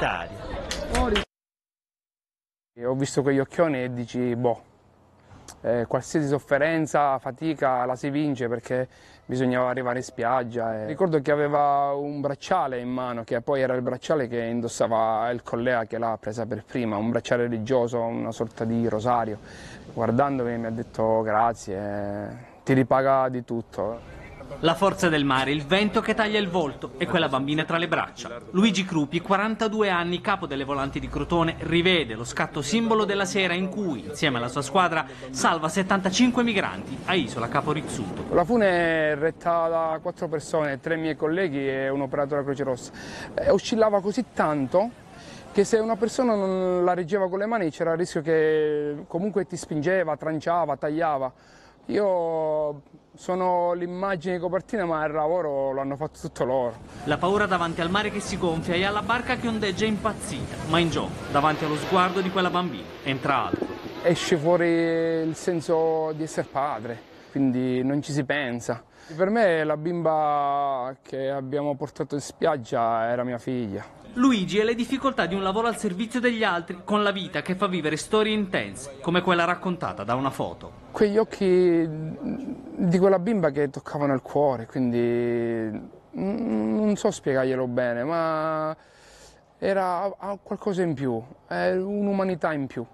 Italia. Ho visto quegli occhioni e dici, boh, eh, qualsiasi sofferenza, fatica la si vince perché bisognava arrivare in spiaggia. E... Eh. Ricordo che aveva un bracciale in mano, che poi era il bracciale che indossava il collega che l'ha presa per prima, un bracciale religioso, una sorta di rosario. Guardandomi mi ha detto grazie, eh, ti ripaga di tutto. La forza del mare, il vento che taglia il volto e quella bambina tra le braccia. Luigi Crupi, 42 anni, capo delle volanti di Crotone, rivede lo scatto simbolo della sera in cui, insieme alla sua squadra, salva 75 migranti a Isola Capo Rizzuto. La fune è retta da quattro persone, tre miei colleghi e un operatore a Croce Rossa. Eh, oscillava così tanto che se una persona non la reggeva con le mani c'era il rischio che comunque ti spingeva, tranciava, tagliava. Io sono l'immagine di copertina ma il lavoro lo hanno fatto tutto loro. La paura davanti al mare che si gonfia e alla barca che ondeggia impazzita, ma in gioco, davanti allo sguardo di quella bambina, entra altro. Esce fuori il senso di essere padre, quindi non ci si pensa. Per me la bimba che abbiamo portato in spiaggia era mia figlia. Luigi e le difficoltà di un lavoro al servizio degli altri, con la vita che fa vivere storie intense, come quella raccontata da una foto quegli occhi di quella bimba che toccavano il cuore, quindi mm, non so spiegarglielo bene, ma era qualcosa in più, un'umanità in più.